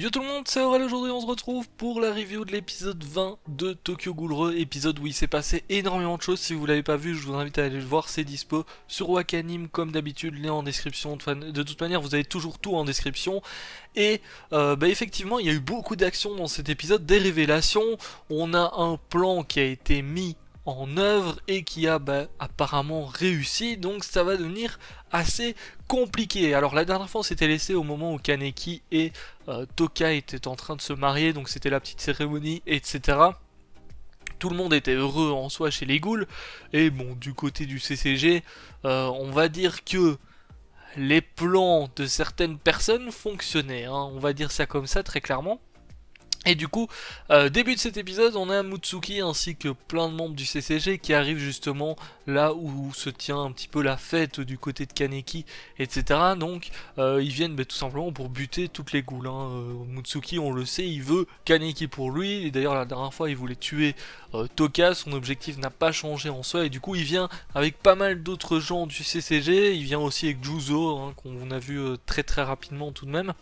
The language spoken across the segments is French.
Yo tout le monde, c'est Aurel, aujourd'hui on se retrouve pour la review de l'épisode 20 de Tokyo Ghoul épisode où il s'est passé énormément de choses, si vous l'avez pas vu, je vous invite à aller le voir, c'est dispo sur Wakanim comme d'habitude, lien en description, de toute manière vous avez toujours tout en description, et euh, bah, effectivement il y a eu beaucoup d'actions dans cet épisode, des révélations, on a un plan qui a été mis en œuvre et qui a bah, apparemment réussi. Donc ça va devenir assez compliqué. Alors la dernière fois on s'était laissé au moment où Kaneki et euh, Toka étaient en train de se marier. Donc c'était la petite cérémonie, etc tout le monde était heureux en soi chez les ghouls. Et bon, du côté du CCG, euh, on va dire que les plans de certaines personnes fonctionnaient. Hein. on va dire ça comme ça très clairement. Et du coup, euh, début de cet épisode, on a Mutsuki ainsi que plein de membres du CCG qui arrivent justement là où se tient un petit peu la fête du côté de Kaneki, etc. Donc, euh, ils viennent bah, tout simplement pour buter toutes les goules. Hein. Euh, Mutsuki, on le sait, il veut Kaneki pour lui. Et d'ailleurs, la dernière fois, il voulait tuer Toka. Son objectif n'a pas changé en soi. Et du coup, il vient avec pas mal d'autres gens du CCG. Il vient aussi avec Juzo, hein, qu'on a vu très très rapidement tout de même.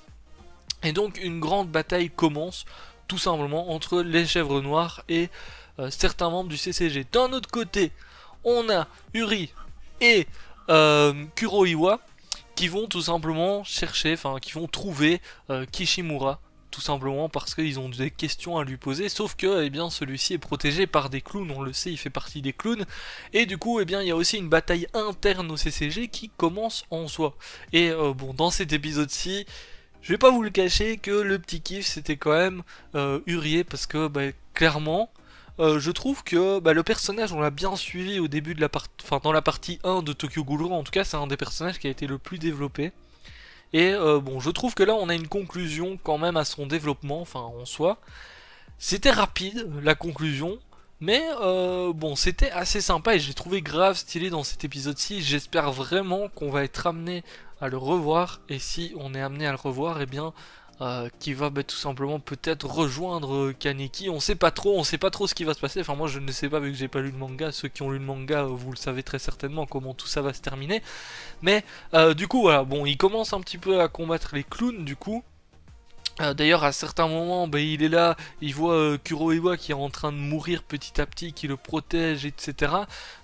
Et donc une grande bataille commence, tout simplement entre les chèvres noires et euh, certains membres du CCG. D'un autre côté, on a Uri et euh, Kuroiwa qui vont tout simplement chercher, enfin qui vont trouver euh, Kishimura tout simplement parce qu'ils ont des questions à lui poser, sauf que eh bien celui-ci est protégé par des clowns, on le sait, il fait partie des clowns, et du coup eh bien il y a aussi une bataille interne au CCG qui commence en soi. Et euh, bon dans cet épisode-ci, je vais pas vous le cacher que le petit kiff c'était quand même euh, parce que bah, clairement euh, je trouve que bah, le personnage on l'a bien suivi au début de la partie, enfin dans la partie 1 de Tokyo Ghoul en tout cas c'est un des personnages qui a été le plus développé. Et euh, bon je trouve que là on a une conclusion quand même à son développement, enfin en soi. C'était rapide la conclusion, mais euh, bon, c'était assez sympa et je l'ai trouvé grave stylé dans cet épisode-ci. J'espère vraiment qu'on va être amené à le revoir. Et si on est amené à le revoir, eh bien, qu'il euh, qui va bah, tout simplement peut-être rejoindre Kaneki. On sait pas trop, on sait pas trop ce qui va se passer. Enfin, moi je ne sais pas vu que j'ai pas lu le manga. Ceux qui ont lu le manga, euh, vous le savez très certainement comment tout ça va se terminer. Mais du coup, voilà, bon, il commence un petit peu à combattre les clowns du coup. Ah, d'ailleurs, à certains moments, bah, il est là, il voit euh, Kuroiwa qui est en train de mourir petit à petit, qui le protège, etc.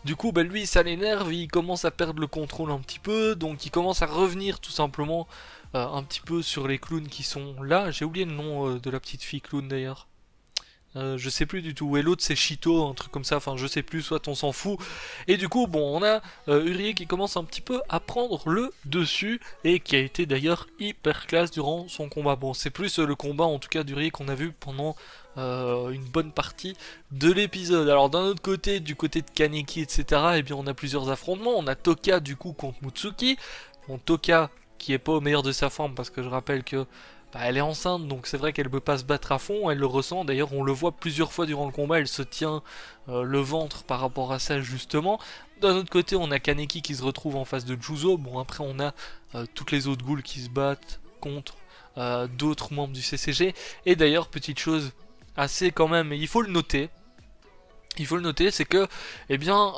Du coup, bah, lui, ça l'énerve, il commence à perdre le contrôle un petit peu, donc il commence à revenir tout simplement euh, un petit peu sur les clowns qui sont là. J'ai oublié le nom euh, de la petite fille clown d'ailleurs. Euh, je sais plus du tout, où est l'autre c'est Chito, un truc comme ça, enfin je sais plus, soit on s'en fout. Et du coup, bon, on a euh, qui commence un petit peu à prendre le dessus, et qui a été d'ailleurs hyper classe durant son combat. Bon, c'est plus euh, le combat en tout cas d'Urie qu'on a vu pendant euh, une bonne partie de l'épisode. Alors d'un autre côté, du côté de Kaneki, etc., et eh bien on a plusieurs affrontements. On a Toka du coup contre Mutsuki, bon Toka qui est pas au meilleur de sa forme, parce que je rappelle que bah, elle est enceinte, donc c'est vrai qu'elle peut pas se battre à fond, elle le ressent, d'ailleurs on le voit plusieurs fois durant le combat, elle se tient euh, le ventre par rapport à ça justement. D'un autre côté, on a Kaneki qui se retrouve en face de Juzo, bon après on a euh, toutes les autres ghouls qui se battent contre euh, d'autres membres du CCG, et d'ailleurs, petite chose assez quand même, il faut le noter, il faut le noter, c'est que, eh bien,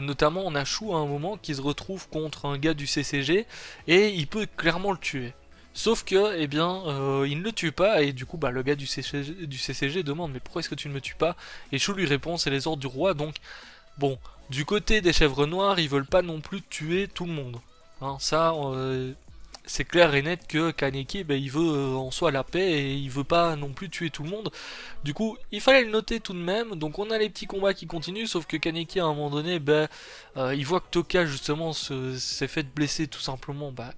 notamment on a Chou à un moment qui se retrouve contre un gars du CCG et il peut clairement le tuer. Sauf que, eh bien, euh, il ne le tue pas, et du coup, bah, le gars du CCG, demande Mais pourquoi est-ce que tu ne me tues pas Et Chou lui répond C'est les ordres du roi, donc, bon, du côté des chèvres noires, ils veulent pas non plus tuer tout le monde. Hein, ça, euh, c'est clair et net que Kaneki, ben, il veut euh, en soi la paix et il veut pas non plus tuer tout le monde. Du coup, il fallait le noter tout de même. Donc on a les petits combats qui continuent, sauf que Kaneki à un moment donné, ben, il voit que Toka justement s'est fait blesser tout simplement, bah,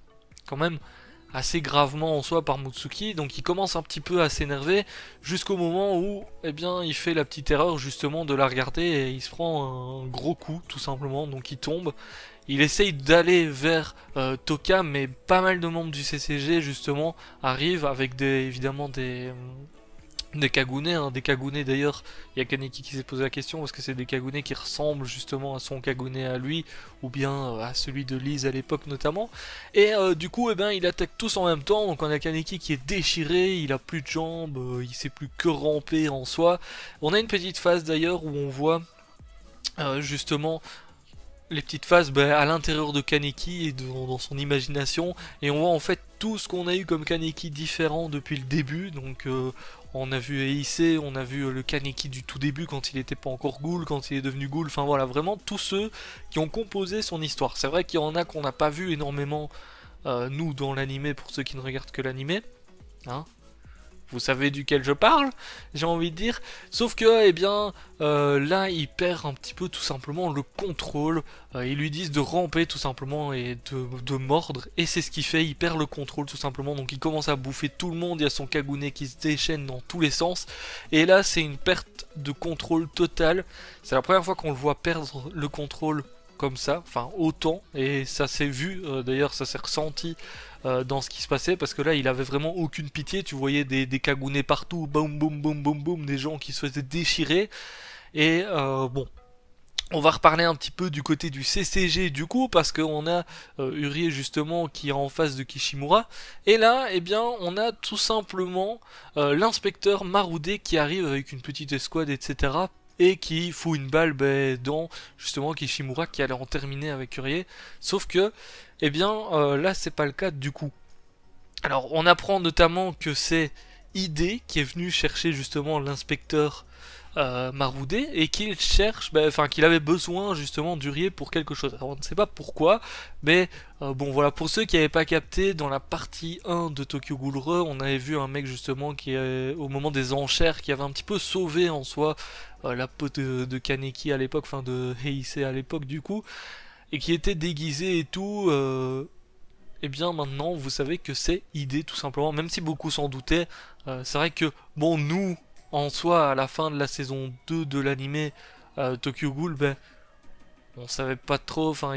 quand même assez gravement en soi par Mutsuki, donc il commence un petit peu à s'énerver jusqu'au moment où eh bien, il fait la petite erreur justement de la regarder et il se prend un gros coup tout simplement, donc il tombe. Il essaye d'aller vers euh, Toka, mais pas mal de membres du CCG justement arrivent avec des, évidemment des, des cagounets, hein. des cagounets d'ailleurs, il y a Kaneki qui s'est posé la question, parce que c'est des cagounets qui ressemblent justement à son cagounet à lui, ou bien euh, à celui de Lise à l'époque notamment, et euh, du coup, eh ben, il attaque tous en même temps, donc on a Kaneki qui est déchiré, il a plus de jambes, euh, il sait plus que ramper en soi, on a une petite phase d'ailleurs où on voit justement les petites phases ben, à l'intérieur de Kaneki et dans son imagination et on voit en fait tout ce qu'on a eu comme Kaneki différent depuis le début donc on a vu EIC, on a vu euh, le Kaneki du tout début quand il était pas encore Ghoul, quand il est devenu Ghoul, enfin voilà, vraiment tous ceux qui ont composé son histoire. C'est vrai qu'il y en a qu'on n'a pas vu énormément, euh, nous, dans l'animé, pour ceux qui ne regardent que l'animé, hein, vous savez duquel je parle, j'ai envie de dire. Sauf que, eh bien, euh, là, il perd un petit peu tout simplement le contrôle. Euh, ils lui disent de ramper tout simplement et de, mordre, et c'est ce qu'il fait. Il perd le contrôle tout simplement, donc il commence à bouffer tout le monde. Il y a son cagounet qui se déchaîne dans tous les sens. Et là, c'est une perte de contrôle totale. C'est la première fois qu'on le voit perdre le contrôle comme ça, enfin autant, et ça s'est vu, euh, d'ailleurs ça s'est ressenti euh, dans ce qui se passait parce que là il avait vraiment aucune pitié, tu voyais des, des partout, boum boum boum boum boum, des gens qui se faisaient déchirer. Et euh, bon, on va reparler un petit peu du côté du CCG du coup, parce qu'on a euh, justement qui est en face de Kishimura. Et là, eh bien, on a tout simplement euh, l'inspecteur Maroudé qui arrive avec une petite escouade, etc et qui fout une balle ben, dans justement Kishimura qui allait en terminer avec Curier. Sauf que, eh bien, euh, là c'est pas le cas du coup. Alors on apprend notamment que c'est Idée qui est venu chercher justement l'inspecteur euh, Maroudé et qu'il cherche, ben, enfin qu'il avait besoin justement d'Urier pour quelque chose. Alors on ne sait pas pourquoi, mais euh, bon voilà, pour ceux qui n'avaient pas capté, dans la partie 1 de Tokyo Ghoul on avait vu un mec justement qui, euh, au moment des enchères, qui avait un petit peu sauvé en soi la pote de, Kaneki à l'époque, enfin de Heisei à l'époque du coup, et qui était déguisé et tout et eh bien maintenant vous savez que c'est idée tout simplement, même si beaucoup s'en doutaient, c'est vrai que bon nous en soi, à la fin de la saison 2 de l'anime, euh, Tokyo Ghoul, ben, on savait pas trop, enfin,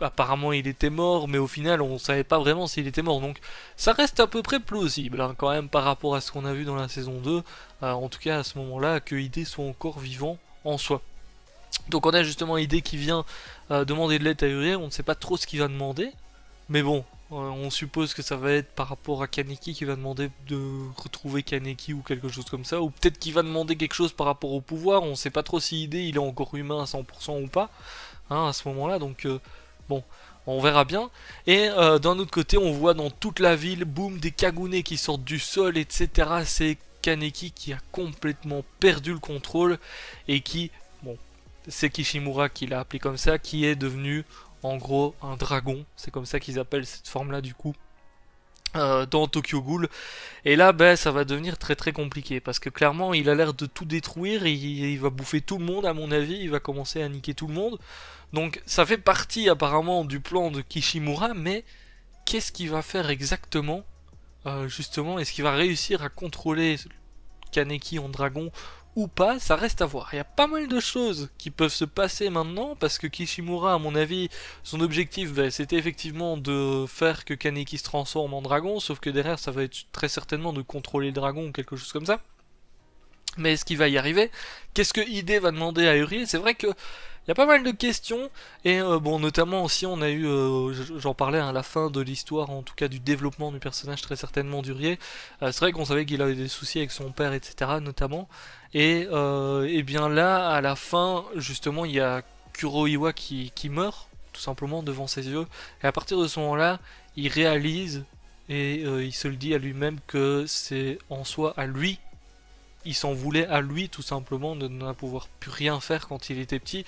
apparemment il était mort, mais au final, on savait pas vraiment s'il était mort, donc ça reste à peu près plausible, hein, quand même, par rapport à ce qu'on a vu dans la saison 2, euh, en tout cas à ce moment-là, que Ide soit encore vivant en soi. Donc on a justement Ide qui vient euh, demander de l'aide à Uriel, on ne sait pas trop ce qu'il va demander, mais bon, euh, on suppose que ça va être par rapport à Kaneki qui va demander de retrouver Kaneki ou quelque chose comme ça, ou peut-être qu'il va demander quelque chose par rapport au pouvoir, on sait pas trop si l'idée il est encore humain à 100% ou pas, hein, à ce moment-là, donc euh, bon, on verra bien. Et euh, d'un autre côté, on voit dans toute la ville, boum, des kagune qui sortent du sol, etc. C'est Kaneki qui a complètement perdu le contrôle et qui, bon, c'est Kishimura qui l'a appelé comme ça, qui est devenu en gros un dragon, c'est comme ça qu'ils appellent cette forme-là du coup. Euh, dans Tokyo Ghoul. Et là, ben, ça va devenir très très compliqué parce que clairement, il a l'air de tout détruire. il, va bouffer tout le monde, à mon avis. Il va commencer à niquer tout le monde. Donc, ça fait partie apparemment du plan de Kishimura, mais qu'est-ce qu'il va faire exactement euh, Justement, est-ce qu'il va réussir à contrôler Kaneki en dragon ou pas, ça reste à voir. Il y a pas mal de choses qui peuvent se passer maintenant, parce que Kishimura, à mon avis, son objectif, ben, c'était effectivement de faire que Kaneki se transforme en dragon, sauf que derrière, ça va être très certainement de contrôler le dragon ou quelque chose comme ça. Mais est-ce qu'il va y arriver Qu'est-ce que ID va demander à Uri C'est vrai que il y a pas mal de questions et euh, bon notamment aussi on a eu euh, j'en parlais à hein, la fin de l'histoire en tout cas du développement du personnage très certainement d'Urier euh, c'est vrai qu'on savait qu'il avait des soucis avec son père etc notamment et, bien là à la fin justement il y a Kuroiwa qui, qui meurt tout simplement devant ses yeux et à partir de ce moment là il réalise et il se le dit à lui-même que c'est en soi à lui il s'en voulait à lui tout simplement de ne pouvoir plus rien faire quand il était petit.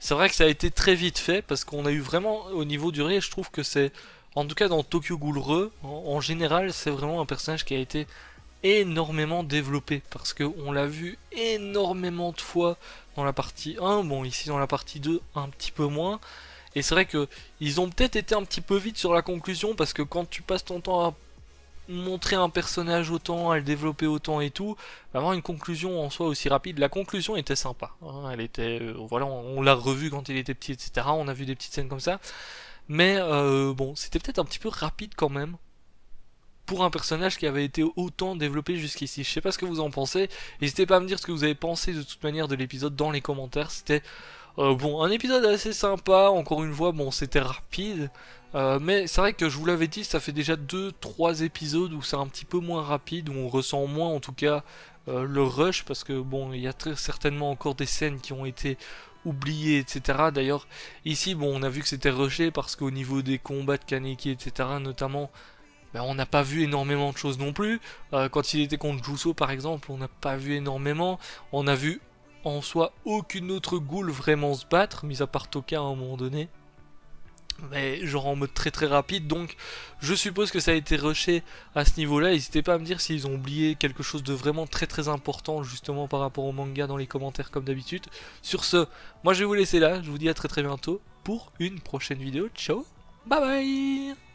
C'est vrai que ça a été très vite fait parce qu'on a eu vraiment au niveau du réel, je trouve que c'est en tout cas dans Tokyo Ghoul en, général, c'est vraiment un personnage qui a été énormément développé parce qu'on l'a vu énormément de fois dans la partie 1, bon ici dans la partie 2 un petit peu moins. Et c'est vrai que ils ont peut-être été un petit peu vite sur la conclusion parce que quand tu passes ton temps à montrer un personnage autant, à le développer autant et tout, avoir une conclusion en soi aussi rapide. La conclusion était sympa. Hein. elle était, euh, voilà, on, l'a revu quand il était petit, etc. On a vu des petites scènes comme ça. Mais euh, bon, c'était peut-être un petit peu rapide quand même pour un personnage qui avait été autant développé jusqu'ici. Je sais pas ce que vous en pensez. N'hésitez pas à me dire ce que vous avez pensé de toute manière de l'épisode dans les commentaires. C'était euh, bon, un épisode assez sympa. Encore une fois, bon, c'était rapide, euh, mais c'est vrai que je vous l'avais dit, ça fait déjà 2-3 épisodes où c'est un petit peu moins rapide, où on ressent moins en tout cas euh, le rush, parce que bon, il y a très certainement encore des scènes qui ont été oubliées, etc. D'ailleurs, ici, bon, on a vu que c'était rushé parce qu'au niveau des combats de Kaneki, etc., notamment, ben, on n'a pas vu énormément de choses non plus. Euh, quand il était contre Jusso par exemple, on n'a pas vu énormément. On a vu en soi aucune autre goule vraiment se battre, mis à part Toka à un moment donné mais genre en mode très très rapide donc je suppose que ça a été rushé à ce niveau là n'hésitez pas à me dire s'ils ont oublié quelque chose de vraiment très très important justement par rapport au manga dans les commentaires comme d'habitude sur ce moi je vais vous laisser là je vous dis à très très bientôt pour une prochaine vidéo ciao bye bye